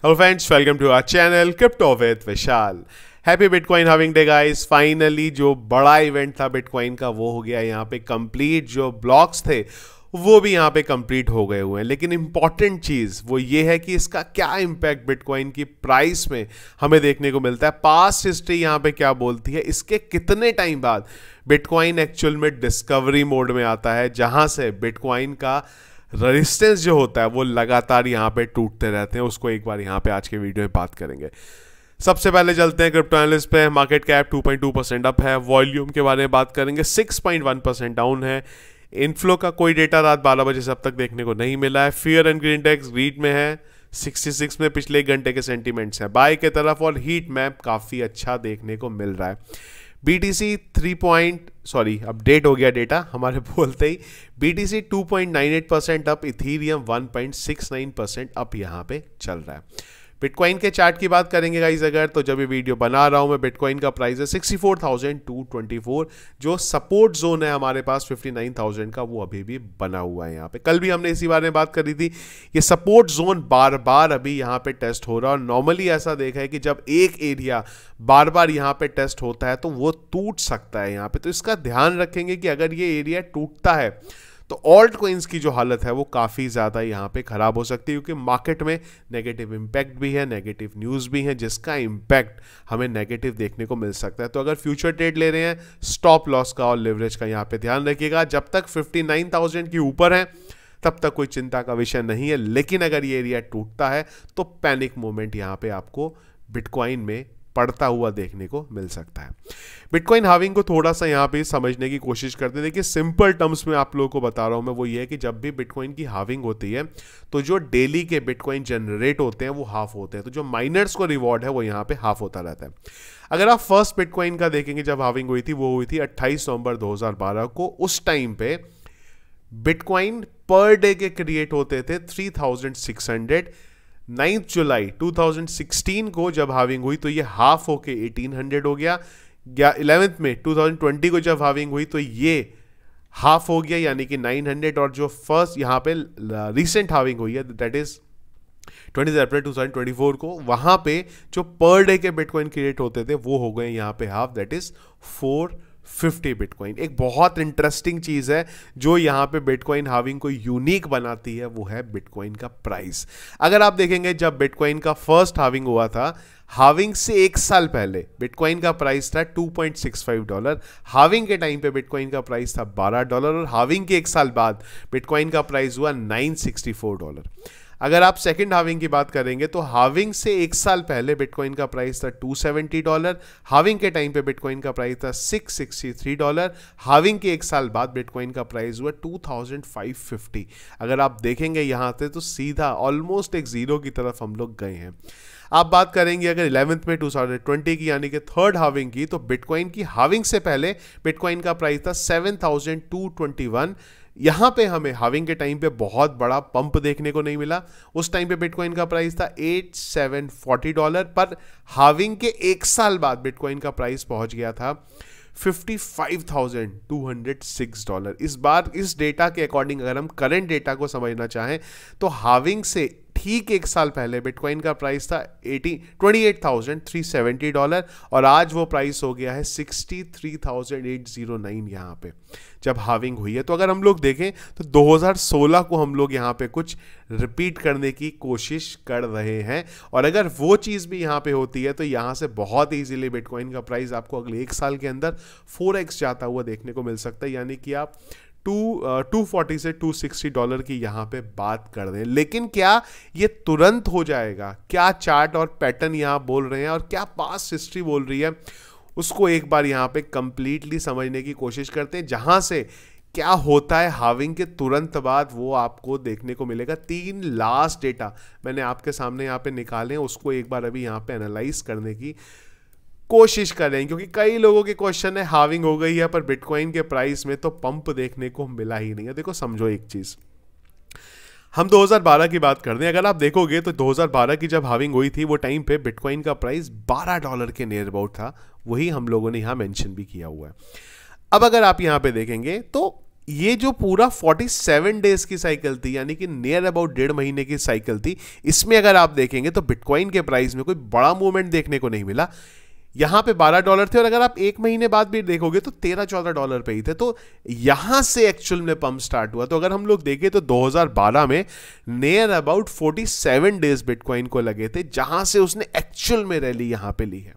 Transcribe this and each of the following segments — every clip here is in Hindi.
Hello friends, welcome to our channel Crypto with Vishal. Happy bitcoin halving day guys finally जो बड़ा इवेंट था बिटकॉइन का वो हो गया यहाँ पे कंप्लीट जो ब्लॉक्स थे वो भी यहाँ पे कंप्लीट हो गए हुए हैं लेकिन इंपॉर्टेंट चीज़ वो ये है कि इसका क्या इम्पैक्ट बिटकॉइन की प्राइस में हमें देखने को मिलता है पास्ट हिस्ट्री यहाँ पे क्या बोलती है इसके कितने टाइम बाद बिटकॉइन एक्चुअल में डिस्कवरी मोड में आता है जहाँ से बिटकॉइन का रेजिस्टेंस जो होता है वो लगातार यहाँ पे टूटते रहते हैं उसको एक बार यहाँ पे आज के वीडियो में बात करेंगे सबसे पहले चलते हैं क्रिप्टो एनालिस्ट पे मार्केट कैप 2.2 परसेंट अप है वॉल्यूम के बारे में बात करेंगे 6.1 परसेंट डाउन है इनफ्लो का कोई डेटा रात बारह बजे से अब तक देखने को नहीं मिला है fear and green index greed में है 66 में पिछले घंटे के सेंटीमेंट्स हैं बाय के तरफ और हीट मैप काफ़ी अच्छा देखने को मिल रहा है BTC 3 पॉइंट सॉरी अपडेट हो गया डेटा हमारे बोलते ही BTC 2.98 percent up ethereum 1.69 percent up यहाँ पे चल रहा है बिटकॉइन के चार्ट की बात करेंगे गाइज अगर तो जब ये वीडियो बना रहा हूँ मैं बिटकॉइन का प्राइस है 64,224 जो सपोर्ट जोन है हमारे पास 59,000 का वो अभी भी बना हुआ है यहाँ पे कल भी हमने इसी बारे में बात करी थी ये सपोर्ट जोन बार बार अभी यहाँ पे टेस्ट हो रहा है और नॉर्मली ऐसा देखा है कि जब एक एरिया बार बार यहाँ पे टेस्ट होता है तो वो टूट सकता है यहाँ पे तो इसका ध्यान रखेंगे कि अगर ये एरिया टूटता है तो ऑल्ट कोइंस की जो हालत है वो काफ़ी ज़्यादा यहाँ पे ख़राब हो सकती है क्योंकि मार्केट में नेगेटिव इम्पैक्ट भी है नेगेटिव न्यूज़ भी है जिसका इम्पैक्ट हमें नेगेटिव देखने को मिल सकता है तो अगर फ्यूचर ट्रेड ले रहे हैं स्टॉप लॉस का और लेवरेज का यहाँ पर ध्यान रखिएगा जब तक फिफ्टी के ऊपर है तब तक कोई चिंता का विषय नहीं है लेकिन अगर ये एरिया टूटता है तो पैनिक मोमेंट यहाँ पे आपको बिटकॉइन में पड़ता हुआ देखने को मिल सकता है बिटकॉइन हाविंग को थोड़ा सा यहाँ पे समझने की कोशिश करते हैं देखिए सिंपल टर्म्स में आप लोगों को बता रहा हूँ मैं वो ये है कि जब भी बिटकॉइन की हाविंग होती है तो जो डेली के बिटकॉइन जनरेट होते हैं वो हाफ होते हैं तो जो माइनर्स को रिवॉर्ड है वो यहाँ पर हाफ होता रहता है अगर आप फर्स्ट बिटकॉइन का देखेंगे जब हाविंग हुई थी वो हुई थी अट्ठाईस नवंबर दो को उस टाइम पे बिटकॉइन पर डे के क्रिएट होते थे थ्री नाइन्थ जुलाई 2016 को जब हाविंग हुई तो ये हाफ होके 1800 हो गया या इलेवेंथ में 2020 को जब हाविंग हुई तो ये हाफ हो गया यानी कि 900 और जो फर्स्ट यहाँ पे रिसेंट हाविंग हुई है दैट इज 20 अप्रैल 2024 को वहाँ पे जो पर डे के बिटकॉइन क्रिएट होते थे वो हो गए यहाँ पे half that is four fifty bitcoin एक बहुत इंटरेस्टिंग चीज़ है जो यहां पे बिटकॉइन हाविंग को यूनिक बनाती है वो है बिटकॉइन का प्राइस अगर आप देखेंगे जब बिटकॉइन का फर्स्ट हाविंग हुआ था हाविंग से एक साल पहले बिटकॉइन का प्राइस था 2.65 डॉलर हाविंग के टाइम पे बिटकॉइन का प्राइस था 12 डॉलर और हाविंग के एक साल बाद बिटकॉइन का प्राइस हुआ 964 डॉलर अगर आप सेकंड हाविंग की बात करेंगे तो हाविंग से एक साल पहले बिटकॉइन का प्राइस था 270 डॉलर हाविंग के टाइम पे बिटकॉइन का प्राइस था 663 डॉलर हाविंग के एक साल बाद बिटकॉइन का प्राइस हुआ 2550 अगर आप देखेंगे यहाँ से तो सीधा ऑलमोस्ट एक ज़ीरो की तरफ हम लोग गए हैं आप बात करेंगे अगर इलेवंथ में 2020 की यानी कि थर्ड हाविंग की तो बिटकॉइन की हाविंग से पहले बिटकॉइन का प्राइस था 7221 यहां पे हमें हाविंग के टाइम पे बहुत बड़ा पंप देखने को नहीं मिला उस टाइम पे बिटकॉइन का प्राइस था एट सेवन फोर्टी डॉलर पर हाविंग के एक साल बाद बिटकॉइन का प्राइस पहुंच गया था fifty five thousand two hundred six dollar इस बार इस डेटा के अकॉर्डिंग अगर हम करंट डेटा को समझना चाहें तो हाविंग से ठीक एक साल पहले बिटकॉइन का प्राइस था eighty twenty eight thousand three seventy dollar और आज वो प्राइस हो गया है sixty three thousand eight zero nine यहाँ पे जब हाविंग हुई है तो अगर हम लोग देखें तो 2016 को हम लोग यहाँ पे कुछ रिपीट करने की कोशिश कर रहे हैं और अगर वो चीज़ भी यहाँ पे होती है तो यहाँ से बहुत ईजिली बिटकॉइन का प्राइस आपको अगले एक साल के अंदर फोर जाता हुआ देखने को मिल सकता है यानी कि आप टू टू फोर्टी से टू सिक्सटी डॉलर की यहाँ पे बात कर रहे हैं लेकिन क्या ये तुरंत हो जाएगा क्या चार्ट और पैटर्न यहाँ बोल रहे हैं और क्या पास हिस्ट्री बोल रही है उसको एक बार यहाँ पे कंप्लीटली समझने की कोशिश करते हैं जहाँ से क्या होता है हाविंग के तुरंत बाद वो आपको देखने को मिलेगा तीन लास्ट डेटा मैंने आपके सामने यहाँ पे निकाले हैं उसको एक बार अभी यहाँ पे एनालाइज करने की कोशिश करें क्योंकि कई लोगों के क्वेश्चन है हाविंग हो गई है पर बिटकॉइन के प्राइस में तो पंप देखने को मिला ही नहीं है देखो समझो एक चीज़ हम 2012 की बात कर रहे हैं अगर आप देखोगे तो 2012 की जब हाविंग हुई थी वो टाइम पे बिटकॉइन का प्राइस 12 डॉलर के नियर अबाउट था वही हम लोगों ने यहां मेंशन भी किया हुआ है अब अगर आप यहां पे देखेंगे तो ये जो पूरा 47 डेज की साइकिल थी यानी कि नियर अबाउट डेढ़ महीने की साइकिल थी इसमें अगर आप देखेंगे तो बिटकॉइन के प्राइस में कोई बड़ा मूवमेंट देखने को नहीं मिला यहां पे 12 डॉलर थे और अगर आप एक महीने बाद भी देखोगे तो 13-14 डॉलर पे ही थे तो यहां से एक्चुअल में पंप स्टार्ट हुआ तो अगर हम लोग देखें तो 2012 में नियर अबाउट 47 डेज बिटकॉइन को लगे थे जहां से उसने एक्चुअल में रैली यहां पे ली है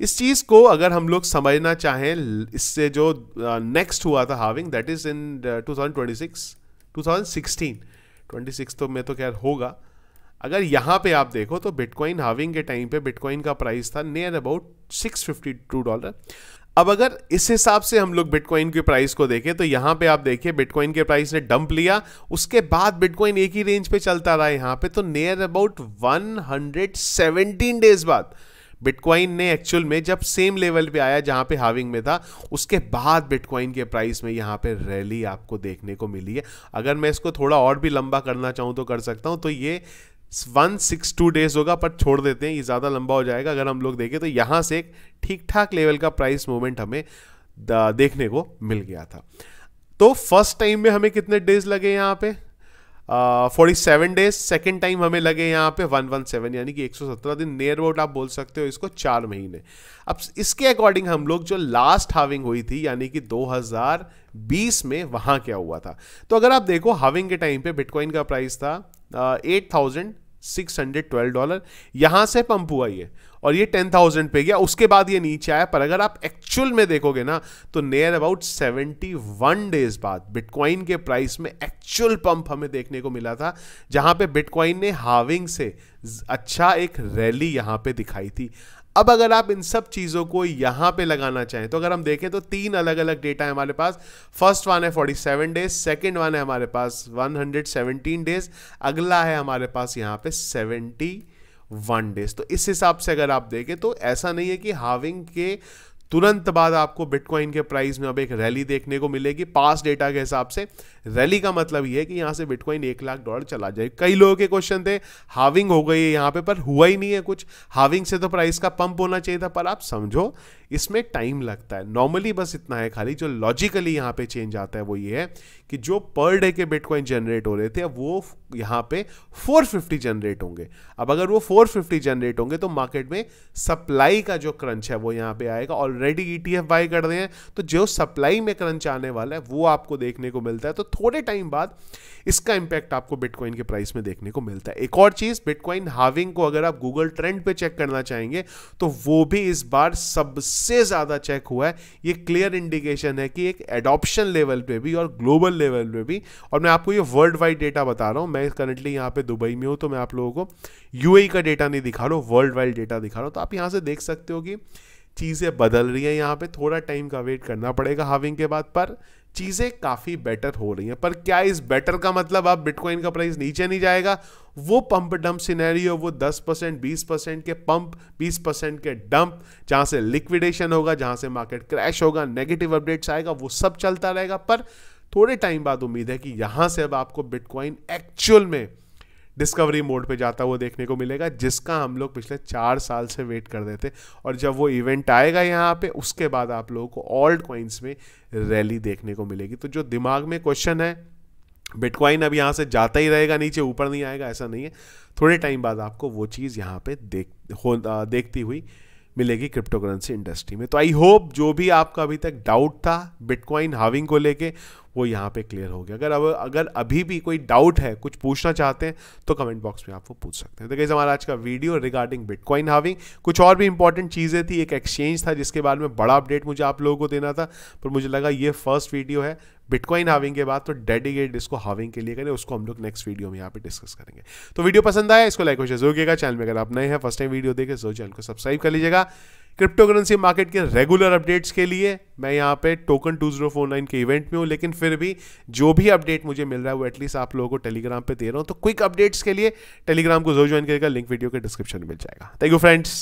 इस चीज़ को अगर हम लोग समझना चाहें इससे जो नेक्स्ट हुआ था halving that is in two thousand twenty six two thousand sixteen twenty six तो में तो खैर होगा अगर यहाँ पे आप देखो तो बिटकॉइन हाविंग के टाइम पे बिटकॉइन का प्राइस था नियर अबाउट 652 डॉलर अब अगर इस हिसाब से हम लोग बिटकॉइन के प्राइस को देखें तो यहाँ पे आप देखिए बिटकॉइन के प्राइस ने डंप लिया उसके बाद बिटकॉइन एक ही रेंज पे चलता रहा यहाँ पे तो नियर अबाउट 117 डेज बाद बिटकॉइन ने एक्चुअल में जब सेम लेवल पे आया जहां पे हाविंग में था उसके बाद बिटकॉइन के प्राइस में यहां पे रैली आपको देखने को मिली है अगर मैं इसको थोड़ा और भी लंबा करना चाहूं तो कर सकता हूं तो ये वन सिक्स टू डेज होगा पर छोड़ देते हैं ये ज़्यादा लंबा हो जाएगा अगर हम लोग देखें तो यहाँ से एक ठीक ठाक लेवल का प्राइस मूवमेंट हमें देखने को मिल गया था तो फर्स्ट टाइम में हमें कितने डेज लगे यहाँ पे forty seven days second time हमें लगे यहाँ पे वन वन सेवन यानी कि एक सौ सत्रह दिन नियर अबाउट आप बोल सकते हो इसको चार महीने अब इसके अकॉर्डिंग हम लोग जो लास्ट हाविंग हुई थी यानी कि दो हज़ार बीस में वहाँ क्या हुआ था तो अगर आप देखो हाविंग के टाइम पे बिटकॉइन का प्राइस था eight thousand six hundred twelve dollar यहां से पंप हुआ ये और ये टेन थाउजेंड पे गया उसके बाद ये नीचे आया पर अगर आप एक्चुअल में देखोगे ना तो near about seventy one days बाद बिटकॉइन के प्राइस में एक्चुअल पंप हमें देखने को मिला था जहां पे बिटकॉइन ने हाविंग से अच्छा एक रैली यहां पे दिखाई थी अब अगर आप इन सब चीज़ों को यहाँ पे लगाना चाहें तो अगर हम देखें तो तीन अलग अलग डेटा है हमारे पास फर्स्ट वन है 47 डेज सेकेंड वन है हमारे पास 117 डेज अगला है हमारे पास यहाँ पे 71 डेज तो इस हिसाब से अगर आप देखें तो ऐसा नहीं है कि हाविंग के तुरंत बाद आपको बिटकॉइन के प्राइस में अब एक रैली देखने को मिलेगी पास डेटा के हिसाब से रैली का मतलब यह है कि यहां से बिटकॉइन एक लाख डॉलर चला जाए कई लोगों के क्वेश्चन थे हाविंग हो गई है यहाँ पे पर हुआ ही नहीं है कुछ हाविंग से तो प्राइस का पंप होना चाहिए था पर आप समझो इसमें टाइम लगता है नॉर्मली बस इतना है खाली जो लॉजिकली यहां पे चेंज आता है वो ये है कि जो पर डे के बिटकॉइन जनरेट हो रहे थे अब वो यहाँ पे 450 जनरेट होंगे अब अगर वो 450 जनरेट होंगे तो मार्केट में सप्लाई का जो क्रंच है वो यहाँ पे आएगा ऑलरेडी ई टी बाई कर रहे हैं तो जो सप्लाई में क्रंच आने वाला है वो आपको देखने को मिलता है तो थोड़े टाइम बाद इसका इंपैक्ट आपको बिटकॉइन के प्राइस में देखने को मिलता है एक और चीज़ बिटकॉइन हाविंग को अगर आप गूगल ट्रेंड पर चेक करना चाहेंगे तो वो भी इस बार सबसे ज़्यादा चेक हुआ है ये क्लियर इंडिकेशन है कि एक एडॉप्शन लेवल पे भी और ग्लोबल लेवल पे भी और मैं आपको ये वर्ल्ड वाइड डेटा बता रहा हूँ मैं करंटली यहाँ पे दुबई में हूँ तो मैं आप लोगों को यू e का डेटा नहीं दिखा रहा हूँ वर्ल्ड वाइड डेटा दिखा रहा हूँ तो आप यहाँ से देख सकते हो कि चीज़ें बदल रही हैं यहाँ पर थोड़ा टाइम का वेट करना पड़ेगा हाविंग के बाद पर चीज़ें काफ़ी बेटर हो रही हैं पर क्या इस बेटर का मतलब आप बिटकॉइन का प्राइस नीचे नहीं जाएगा वो पंप डंप सिनेरी वो 10 परसेंट बीस परसेंट के पंप 20 परसेंट के डंप जहाँ से लिक्विडेशन होगा जहाँ से मार्केट क्रैश होगा नेगेटिव अपडेट्स आएगा वो सब चलता रहेगा पर थोड़े टाइम बाद उम्मीद है कि यहाँ से अब आपको बिटकॉइन एक्चुअल में डिस्कवरी मोड पे जाता हुआ देखने को मिलेगा जिसका हम लोग पिछले चार साल से वेट कर रहे थे और जब वो इवेंट आएगा यहाँ पे उसके बाद आप लोगों को ऑल्ड कॉइन्स में रैली देखने को मिलेगी तो जो दिमाग में क्वेश्चन है बिटकॉइन अब यहाँ से जाता ही रहेगा नीचे ऊपर नहीं आएगा ऐसा नहीं है थोड़े टाइम बाद आपको वो चीज़ यहाँ पे देख हो देखती हुई मिलेगी क्रिप्टो करेंसी इंडस्ट्री में तो आई होप जो भी आपका अभी तक डाउट था बिटकॉइन हाविंग को लेके वो यहाँ पे क्लियर हो गया अगर अब अगर अभी भी कोई डाउट है कुछ पूछना चाहते हैं तो कमेंट बॉक्स में आप वो पूछ सकते हैं तो कैसे हमारा आज का वीडियो रिगार्डिंग बिटकॉइन हाविंग कुछ और भी इंपॉर्टेंट चीज़ें थी एक एक्सचेंज था जिसके बारे में बड़ा अपडेट मुझे आप लोगों को देना था पर मुझे लगा ये फर्स्ट वीडियो है बिटकॉइन हाविंग के बाद तो डेडिकेट इसको हाविंग के लिए करें उसको हम लोग नेक्स्ट वीडियो में यहाँ पे डिस्कस करेंगे तो वीडियो पसंद आया इसको लाइक और जरूर किएगा चैनल में अगर आप नए हैं फर्स्ट टाइम वीडियो देखे जरूर चैनल को सब्सक्राइब कर लीजिएगा क्रिप्टो करेंसी मार्केट के रेगुलर अपडेट्स के लिए मैं यहाँ पे token two zero four nine के इवेंट में हूँ लेकिन फिर भी जो भी अपडेट मुझे मिल रहा है वो एटलीस्ट आप लोगों को टेलीग्राम पे दे रहा हूँ तो क्विक अपडेट्स के लिए टेलीग्राम को जरूर ज्वाइन करेगा लिंक वीडियो के डिस्क्रिप्शन में मिल जाएगा थैंक यू फ्रेंड्स